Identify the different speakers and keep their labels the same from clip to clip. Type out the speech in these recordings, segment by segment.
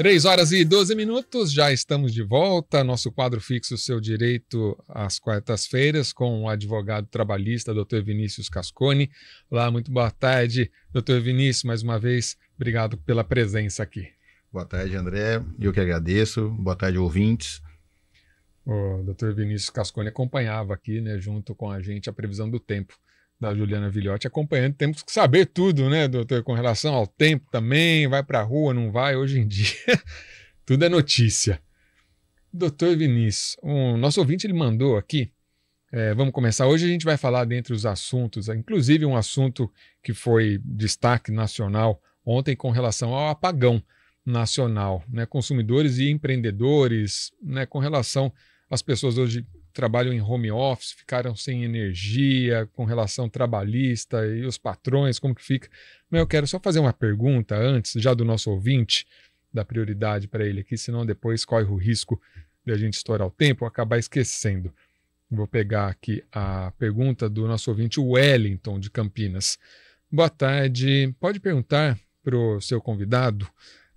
Speaker 1: Três horas e 12 minutos, já estamos de volta. Nosso quadro fixo, seu direito às quartas-feiras, com o advogado trabalhista, doutor Vinícius Cascone. Olá, muito boa tarde, doutor Vinícius, mais uma vez, obrigado pela presença aqui.
Speaker 2: Boa tarde, André. Eu que agradeço. Boa tarde, ouvintes. O doutor
Speaker 1: Vinícius Cascone acompanhava aqui, né, junto com a gente, a previsão do tempo da Juliana Vilhote acompanhando. Temos que saber tudo, né, doutor, com relação ao tempo também, vai para a rua, não vai, hoje em dia, tudo é notícia. Doutor Vinícius, um nosso ouvinte ele mandou aqui, é, vamos começar. Hoje a gente vai falar dentre os assuntos, inclusive um assunto que foi destaque nacional ontem com relação ao apagão nacional, né, consumidores e empreendedores, né, com relação às pessoas hoje trabalham em home office, ficaram sem energia com relação trabalhista e os patrões, como que fica. Mas eu quero só fazer uma pergunta antes, já do nosso ouvinte, dar prioridade para ele aqui, senão depois corre o risco de a gente estourar o tempo ou acabar esquecendo. Vou pegar aqui a pergunta do nosso ouvinte Wellington, de Campinas. Boa tarde. Pode perguntar para o seu convidado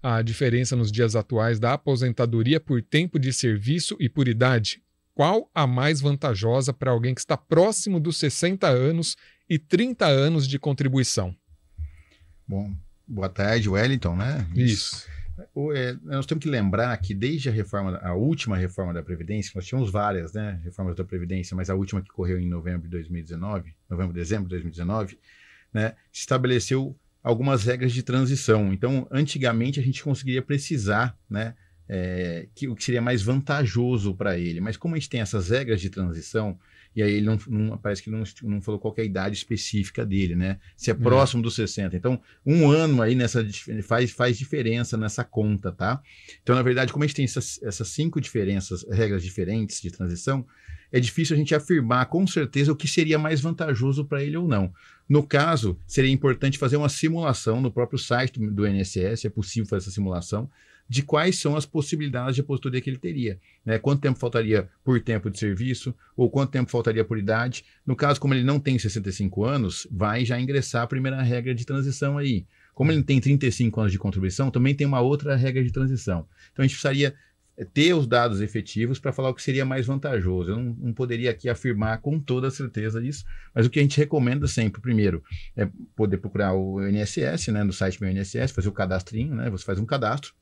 Speaker 1: a diferença nos dias atuais da aposentadoria por tempo de serviço e por idade? qual a mais vantajosa para alguém que está próximo dos 60 anos e 30 anos
Speaker 2: de contribuição? Bom, boa tarde, Wellington, né? Isso. O, é, nós temos que lembrar que desde a reforma, a última reforma da Previdência, nós tínhamos várias né, reformas da Previdência, mas a última que correu em novembro de 2019, novembro, dezembro de 2019, né, estabeleceu algumas regras de transição. Então, antigamente a gente conseguiria precisar né, é, que, o que seria mais vantajoso para ele. Mas como a gente tem essas regras de transição, e aí ele não, não parece que não, não falou qual é a idade específica dele, né? Se é uhum. próximo é. dos 60. Então, um ano aí nessa faz, faz diferença nessa conta, tá? Então, na verdade, como a gente tem essas, essas cinco diferenças, regras diferentes de transição, é difícil a gente afirmar com certeza o que seria mais vantajoso para ele ou não. No caso, seria importante fazer uma simulação no próprio site do, do INSS, é possível fazer essa simulação, de quais são as possibilidades de aposentadoria que ele teria. Né? Quanto tempo faltaria por tempo de serviço, ou quanto tempo faltaria por idade. No caso, como ele não tem 65 anos, vai já ingressar a primeira regra de transição aí. Como ele tem 35 anos de contribuição, também tem uma outra regra de transição. Então a gente precisaria eh, ter os dados efetivos para falar o que seria mais vantajoso. Eu não, não, poderia aqui afirmar com toda certeza isso, mas o que a gente recomenda sempre, primeiro, é poder procurar o INSS, né, no site do INSS, fazer o cadastrinho, né, você faz um cadastro,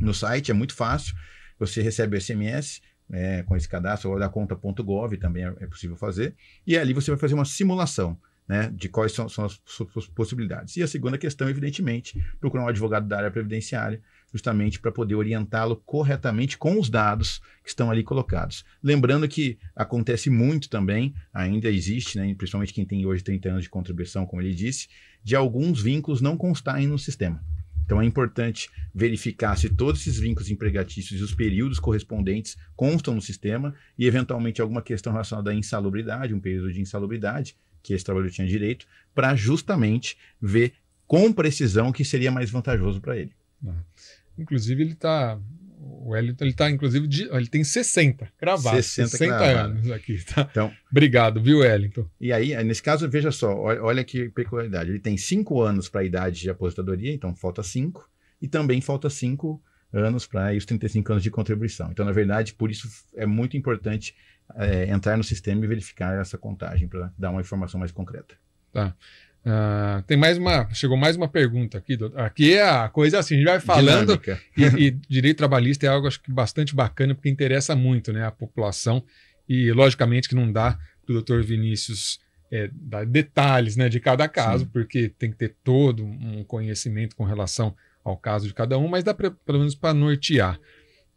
Speaker 2: no site, é muito fácil. Você recebe o SMS é, com esse cadastro, ou da conta.gov também é, é, possível fazer. E ali você vai fazer uma simulação. Né, de quais são, são, as suas possibilidades. E a segunda questão, evidentemente, procurar um advogado da área previdenciária, justamente para poder orientá-lo corretamente com os dados que estão ali colocados. Lembrando que acontece muito também, ainda existe, né, principalmente quem tem hoje 30 anos de contribuição, como ele disse, de alguns vínculos não constarem no sistema. Então é importante verificar se todos esses vínculos empregatícios e os períodos correspondentes constam no sistema e, eventualmente, alguma questão relacionada à insalubridade, um período de insalubridade, que esse trabalhador tinha direito, para justamente ver com precisão o que seria mais vantajoso para ele. Né.
Speaker 1: Inclusive, ele está o Wellington, ele tá, inclusive, de, ele tem 60, cravado. 60, 60 cravado. anos
Speaker 2: aqui, tá? Então, Obrigado, viu, Wellington? E aí, nesse caso, veja só, olha que peculiaridade. Ele tem 5 anos para a idade de aposentadoria, então falta 5, e também falta 5 anos para os 35 anos de contribuição. Então, na verdade, por isso é muito importante é, entrar no sistema e verificar essa contagem para dar uma informação mais concreta. Tá.
Speaker 1: Uh, tem mais uma. Chegou mais uma pergunta aqui. Aqui é a coisa assim, a gente vai falando. E, e, direito trabalhista é algo acho que bastante bacana, porque interessa muito né, a população. E logicamente que não dá para o doutor Vinícius é, dar detalhes né, de cada caso, Sim. porque tem que ter todo um conhecimento com relação ao caso de cada um, mas dá pra, pelo menos para nortear.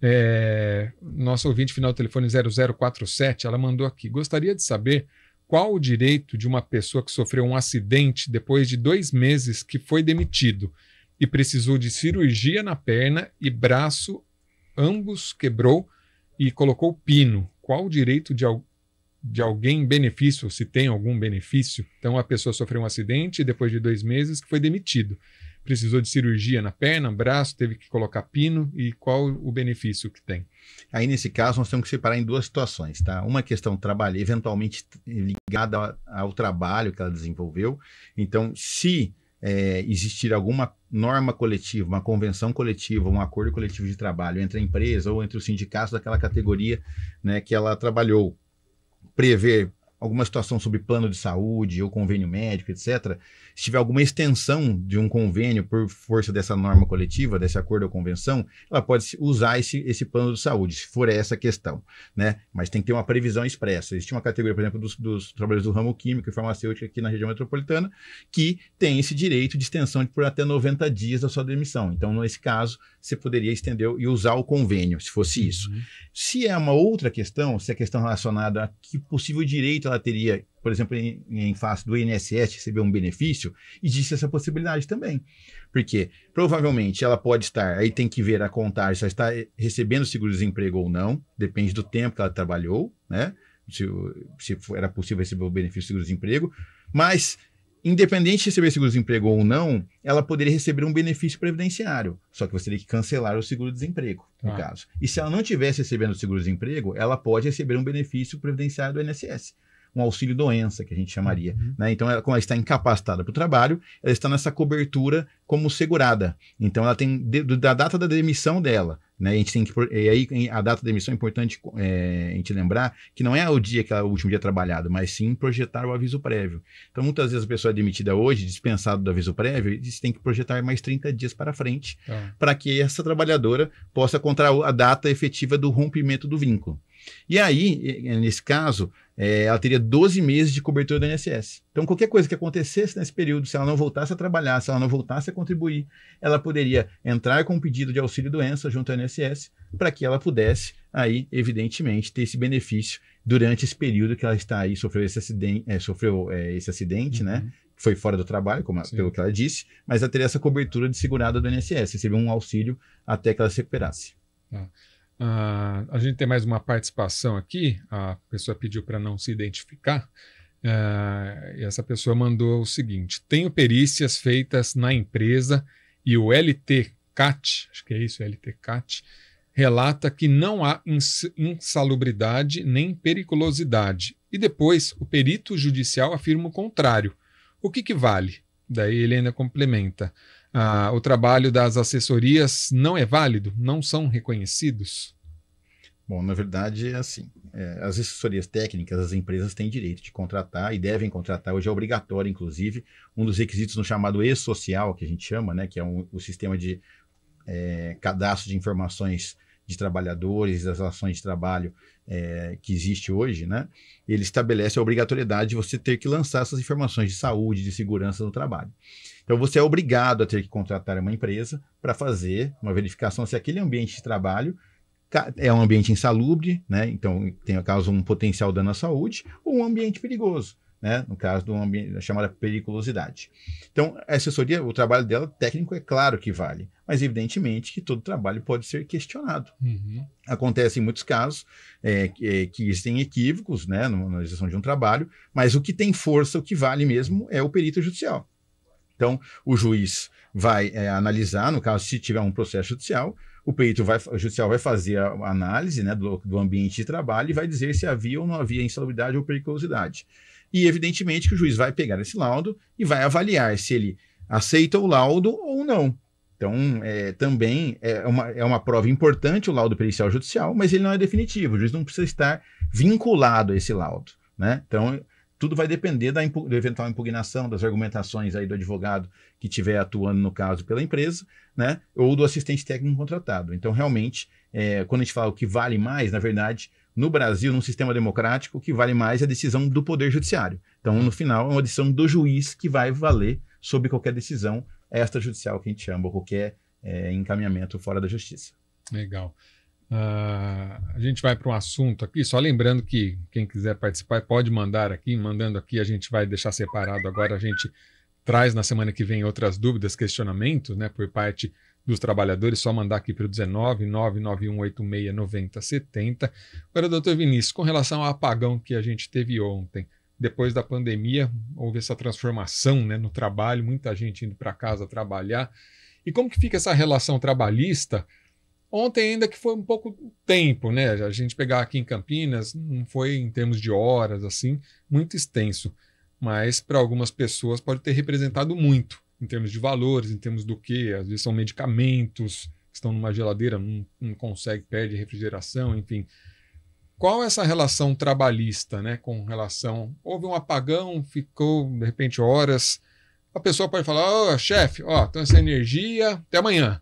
Speaker 1: É, nosso ouvinte final do telefone 0047, ela mandou aqui. Gostaria de saber qual o direito de uma pessoa que sofreu um acidente depois de dois meses que foi demitido e precisou de cirurgia na perna e braço, ambos quebrou e colocou pino. Qual o direito de, al de alguém benefício, se tem algum benefício? Então, a pessoa sofreu um acidente depois de dois meses que foi demitido precisou de cirurgia na perna, braço, teve que colocar
Speaker 2: pino e qual o benefício que tem? Aí, nesse caso, nós temos que separar em duas situações, tá? Uma é questão trabalho, eventualmente ligada ao trabalho que ela desenvolveu. Então, se é, existir alguma norma coletiva, uma convenção coletiva, um acordo coletivo de trabalho entre a empresa ou entre os sindicatos daquela categoria né, que ela trabalhou, prever alguma situação sob plano de saúde ou convênio médico, etc., se tiver alguma extensão de um convênio por força dessa norma coletiva, desse acordo ou convenção, ela pode usar esse, esse plano de saúde, se for essa questão, né? Mas tem que ter uma previsão expressa. Existe uma categoria, por exemplo, dos, dos trabalhadores do ramo químico e farmacêutico aqui na região metropolitana que tem esse direito de extensão de por até 90 dias da sua demissão. Então, nesse caso, você poderia estender e usar o convênio, se fosse isso. Uhum. Se é uma outra questão, se é questão relacionada a que possível direito ela teria, por exemplo, em, em face do INSS receber um benefício, existe essa possibilidade também. Porque provavelmente ela pode estar, aí tem que ver a contagem, se ela está recebendo seguro-desemprego ou não, depende do tempo que ela trabalhou, né? Se, se era possível receber o benefício seguro-desemprego, mas independente de receber seguro-desemprego ou não, ela poderia receber um benefício previdenciário. Só que você teria que cancelar o seguro-desemprego, ah. no tá. caso. E se ela não tivesse recebendo seguro-desemprego, ela pode receber um benefício previdenciário do INSS um auxílio doença, que a gente chamaria. Uhum. Né? Então, ela, como ela está incapacitada para o trabalho, ela está nessa cobertura como segurada. Então, ela tem, de, da data da demissão dela, né? A gente tem que, e aí a data da demissão é importante é, a gente lembrar que não é o dia que é o último dia trabalhado, mas sim projetar o aviso prévio. Então, muitas vezes a pessoa é demitida hoje, dispensado do aviso prévio, e você tem que projetar mais 30 dias para frente, tá. para que essa trabalhadora possa encontrar a data efetiva do rompimento do vínculo. E aí, é, nesse caso, é, ela teria 12 meses de cobertura do INSS. Então, qualquer coisa que acontecesse nesse período, se ela não voltasse a trabalhar, se ela não voltasse a contribuir, ela poderia entrar com um pedido de auxílio-doença junto ao INSS para que ela pudesse, aí, evidentemente, ter esse benefício durante esse período que ela está aí, sofreu esse acidente, é, sofreu, é, esse acidente né? uhum. né? Foi fora do trabalho, como, pelo que ela disse, mas ela teria essa cobertura de segurada do INSS, seria um auxílio até que ela se recuperasse.
Speaker 1: Ah. Uh, a gente tem mais uma participação aqui. A pessoa pediu para não se identificar. Uh, e essa pessoa mandou o seguinte: tenho perícias feitas na empresa e o LTCAT, acho que é isso, LTCAT, relata que não há insalubridade nem periculosidade. E depois o perito judicial afirma o contrário. O que, que vale? Daí ele ainda complementa ah, o trabalho das assessorias não é
Speaker 2: válido, não são reconhecidos? Bom, na verdade é assim. É, as assessorias técnicas, as empresas têm direito de contratar e devem contratar. Hoje é obrigatório, inclusive, um dos requisitos no chamado e-social, que a gente chama, né, que é um, o sistema de é, cadastro de informações de trabalhadores, das relações de trabalho é, que existe hoje, né? Ele estabelece a obrigatoriedade de você ter que lançar essas informações de saúde, de segurança no trabalho. Então você é obrigado a ter que contratar uma empresa para fazer uma verificação se aquele ambiente de trabalho é um ambiente insalubre, né? Então tem a causa um potencial dano à saúde ou um ambiente perigoso né? no caso de uma chamada periculosidade. Então, a assessoria, o trabalho dela técnico é claro que vale, mas evidentemente que todo trabalho pode ser questionado. Uhum. Acontece em muitos casos é, que, é, que, existem equívocos né, na gestão de um trabalho, mas o que tem força, o que vale mesmo é o perito judicial. Então, o juiz vai é, analisar, no caso, se tiver um processo judicial, o perito vai, o judicial vai fazer a análise né, do, do ambiente de trabalho e vai dizer se havia ou não havia insalubridade ou periculosidade. E, evidentemente, que o juiz vai pegar esse laudo e vai avaliar se ele aceita o laudo ou não. Então, é, também é uma, é uma prova importante o laudo pericial judicial, mas ele não é definitivo. O juiz não precisa estar vinculado a esse laudo. Né? Então, tudo vai depender da eventual impugnação, das argumentações aí do advogado que estiver atuando no caso pela empresa, né? ou do assistente técnico contratado. Então, realmente, é, quando a gente fala o que vale mais, na verdade, no Brasil, num sistema democrático, o que vale mais é a decisão do Poder Judiciário. Então, no final, é uma decisão do juiz que vai valer sobre qualquer decisão extrajudicial que a gente chama, ou qualquer é, encaminhamento fora da justiça.
Speaker 1: Legal. Uh, a gente vai para um assunto aqui, só lembrando que quem quiser participar pode mandar aqui, mandando aqui, a gente vai deixar separado agora, a gente traz na semana que vem outras dúvidas, questionamentos, né, por parte dos trabalhadores, só mandar aqui para o 19 991869070. Agora, doutor Vinícius, com relação ao apagão que a gente teve ontem, depois da pandemia, houve essa transformação né, no trabalho, muita gente indo para casa trabalhar. E como que fica essa relação trabalhista? Ontem ainda que foi um pouco tempo, né? A gente pegar aqui em Campinas, não foi em termos de horas, assim, muito extenso. Mas para algumas pessoas pode ter representado muito em termos de valores, em termos do que, às vezes são medicamentos que estão numa geladeira, não, não consegue, perde refrigeração, enfim. Qual é essa relação trabalhista, né, com relação houve um apagão, ficou de repente horas, a pessoa pode falar, ô oh, chefe, ó, então essa energia, até amanhã.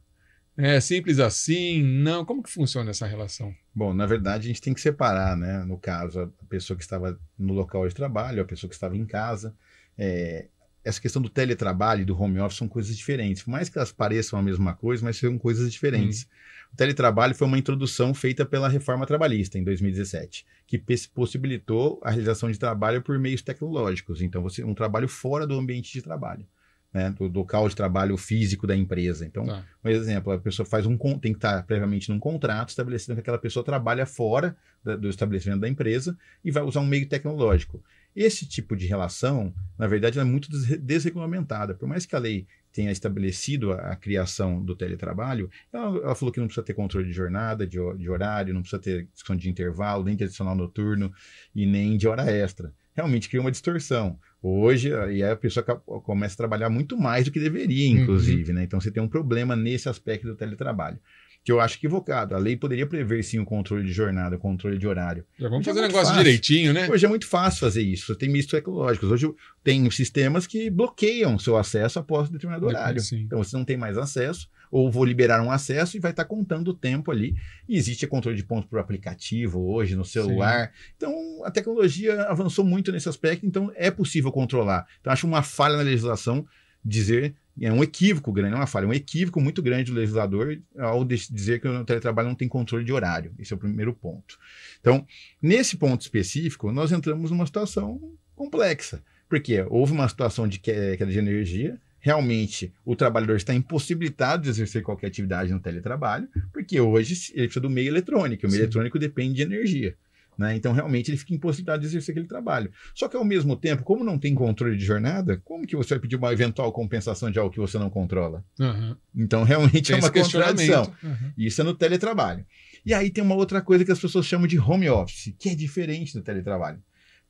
Speaker 1: É simples assim, não. Como que funciona essa relação?
Speaker 2: Bom, na verdade, a gente tem que separar, né? No caso, a pessoa que estava no local de trabalho, a pessoa que estava em casa. É, essa questão do teletrabalho e do home office são coisas diferentes. Por mais que elas pareçam a mesma coisa, mas são coisas diferentes. Uhum. O teletrabalho foi uma introdução feita pela reforma trabalhista em 2017, que possibilitou a realização de trabalho por meios tecnológicos. Então, você um trabalho fora do ambiente de trabalho né, do, local de trabalho físico da empresa. Então, tá. um exemplo, a pessoa faz um tem que estar previamente num contrato estabelecendo que aquela pessoa trabalha fora da, do estabelecimento da empresa e vai usar um meio tecnológico. Esse tipo de relação, na verdade, é muito desregulamentada. Por mais que a lei tenha estabelecido a, a criação do teletrabalho, ela, ela, falou que não precisa ter controle de jornada, de, de horário, não precisa ter discussão de intervalo, nem de adicional noturno e nem de hora extra. Realmente cria uma distorção. Hoje, aí a pessoa começa a trabalhar muito mais do que deveria, uhum. inclusive, uhum. né? Então você tem um problema nesse aspecto do teletrabalho que eu acho equivocado. A lei poderia prever sim o controle de jornada, o controle de horário. Já vamos Hoje é fazer é negócio fácil. direitinho, né? Hoje é muito fácil fazer isso. Tem misto ecológicos. Hoje tem sistemas que bloqueiam seu acesso após determinado horário. Sim. Então você não tem mais acesso ou vou liberar um acesso e vai estar tá contando o tempo ali. E existe controle de pontos por aplicativo hoje no celular. Sim. Então, a tecnologia avançou muito nesse aspecto, então é possível controlar. Então, acho uma falha na legislação dizer é um equívoco grande, não é uma falha, é um equívoco muito grande do legislador ao dizer que o teletrabalho não tem controle de horário. Esse é o primeiro ponto. Então, nesse ponto específico, nós entramos numa situação complexa, porque houve uma situação de queda de energia, realmente o trabalhador está impossibilitado de exercer qualquer atividade no teletrabalho, porque hoje ele precisa do meio eletrônico, e o meio Sim. eletrônico depende de energia. Né? Então, realmente, ele fica impossibilitado de exercer aquele trabalho. Só que, ao mesmo tempo, como não tem controle de jornada, como que você vai pedir uma eventual compensação de algo que você não controla? Uhum. Então, realmente é tem é uma contradição. Uhum. Isso é no teletrabalho. E aí tem uma outra coisa que as pessoas chamam de home office, que é diferente do teletrabalho.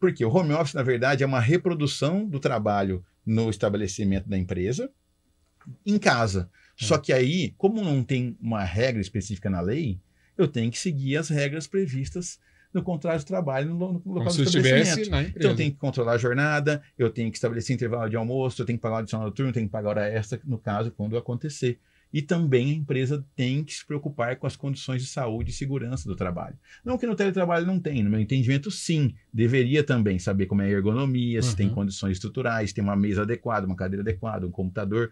Speaker 2: Porque o home office, na verdade, é uma reprodução do trabalho no estabelecimento da empresa em casa. É. Só que aí, como não tem uma regra específica na lei, eu tenho que seguir as regras previstas no contrato de trabalho no, no local Como do estabelecimento. então, eu tenho que controlar a jornada, eu tenho que estabelecer intervalo de almoço, eu tenho que pagar o adicional do turno, eu tenho que pagar hora extra, no caso, quando acontecer. E também a empresa tem que se preocupar com as condições de saúde e segurança do trabalho. Não que no teletrabalho não tem, no meu entendimento, sim. Deveria também saber como é a ergonomia, uhum. se tem uhum. condições estruturais, se tem uma mesa adequada, uma cadeira adequada, um computador,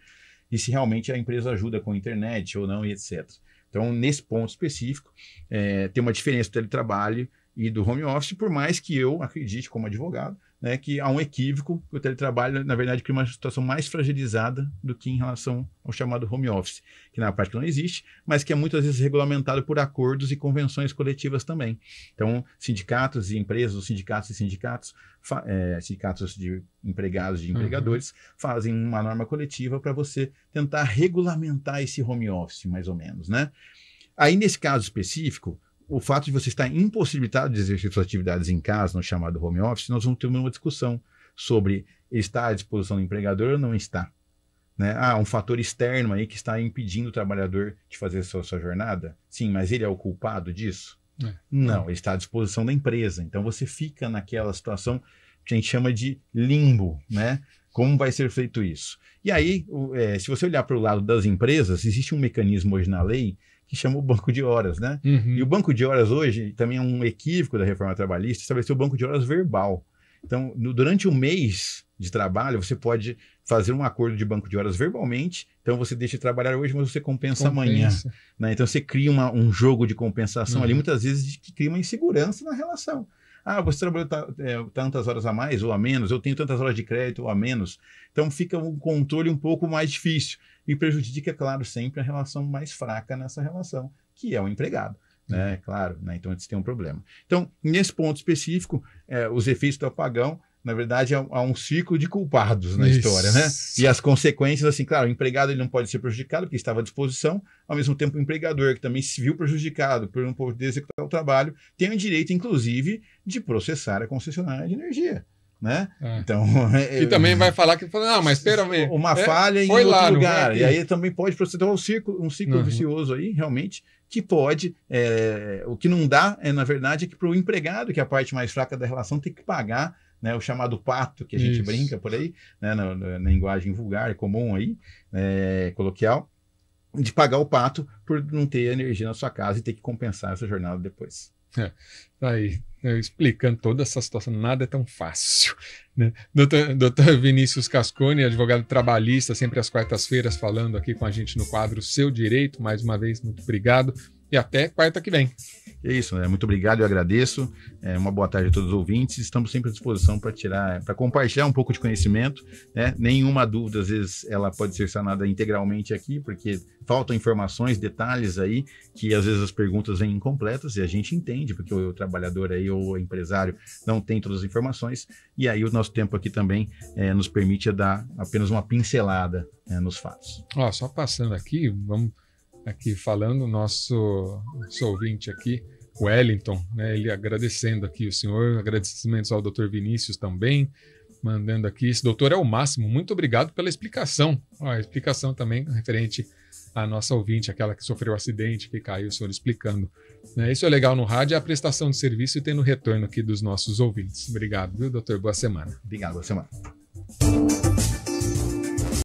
Speaker 2: e se realmente a empresa ajuda com a internet ou não, e etc. Então, nesse ponto específico, é, tem uma diferença do teletrabalho e do home office, por mais que eu acredite como advogado né, que há um equívoco, que o teletrabalho, na verdade, cria uma situação mais fragilizada do que em relação ao chamado home office, que na prática não existe, mas que é muitas vezes regulamentado por acordos e convenções coletivas também. Então, sindicatos e empresas, sindicatos e sindicatos, é, sindicatos de empregados e uhum. empregadores, uhum. fazem uma norma coletiva para você tentar regulamentar esse home office, mais ou menos, né? Aí, nesse caso específico, o fato de você estar impossibilitado de exercer suas atividades em casa, no chamado home office, nós vamos ter uma discussão sobre está à disposição do empregador ou não está. Né? Ah, um fator externo aí que está impedindo o trabalhador de fazer sua, sua jornada? Sim, mas ele é o culpado disso? É. é. Não, ele está à disposição da empresa. Então você fica naquela situação que a gente chama de limbo, né? Como vai ser feito isso? E aí, é, se você olhar para o lado das empresas, existe um mecanismo hoje na lei que chama o banco de horas, né? Uhum. E o banco de horas hoje também é um equívoco da reforma trabalhista estabeleceu o banco de horas verbal. Então, no, durante um mês de trabalho, você pode fazer um acordo de banco de horas verbalmente. Então, você deixa de trabalhar hoje, mas você compensa, compensa. amanhã. Né? Então, você cria uma, um jogo de compensação uhum. ali, muitas vezes, que cria uma insegurança na relação. Ah, você trabalhou é, tantas horas a mais ou a menos, eu tenho tantas horas de crédito ou a menos. Então fica um controle um pouco mais difícil e prejudica, claro, sempre a relação mais fraca nessa relação, que é o empregado né? Uhum. Claro, né? Então eles têm um problema. Então, nesse ponto específico, é, os efeitos do apagão na verdade, é há um ciclo de culpados na Isso. história, né? E as consequências, assim, claro, o empregado ele não pode ser prejudicado porque estava à disposição, ao mesmo tempo o empregador, que também se viu prejudicado por não poder executar o trabalho, tem o direito, inclusive, de processar a concessionária de energia. Né? É. Então, é, e também vai falar que não, mas espera uma é, falha em outro lá, lugar é? e aí também pode proceder então, é um ciclo, um ciclo uhum. vicioso aí realmente que pode o que não dá é na verdade é que para o empregado que é a parte mais fraca da relação tem que pagar né, o chamado pato, que a gente Isso. brinca por aí, né, na, na, linguagem vulgar, comum aí, é, coloquial, de pagar o pato por não ter energia na sua casa e ter que compensar essa jornada depois.
Speaker 1: É, aí, né, explicando toda essa situação, nada é tão fácil. Né? Doutor, doutor Vinícius Cascone, advogado trabalhista, sempre às quartas-feiras falando aqui com a gente no quadro Seu Direito. Mais uma vez, muito
Speaker 2: obrigado e até quarta que vem é isso, né? Muito obrigado, eu agradeço. É, uma boa tarde a todos os ouvintes. Estamos sempre à disposição para tirar, para compartilhar um pouco de conhecimento. Né? Nenhuma dúvida, às vezes, ela pode ser sanada integralmente aqui, porque faltam informações, detalhes aí, que às vezes as perguntas vêm incompletas e a gente entende, porque o, o trabalhador aí ou o empresário não tem todas as informações. E aí o nosso tempo aqui também é, nos permite dar apenas uma pincelada é, nos fatos.
Speaker 1: Ó, só passando aqui, vamos aqui falando, nosso, nosso ouvinte aqui, Wellington, né, ele agradecendo aqui o senhor, agradecimentos ao doutor Vinícius também, mandando aqui, esse doutor é o máximo, muito obrigado pela explicação, a explicação também referente à nossa ouvinte, aquela que sofreu o acidente, que caiu, o senhor explicando. Né, isso é legal no rádio, é a prestação de serviço e tendo retorno aqui dos nossos ouvintes. Obrigado, viu, doutor? Boa semana. Obrigado, boa semana.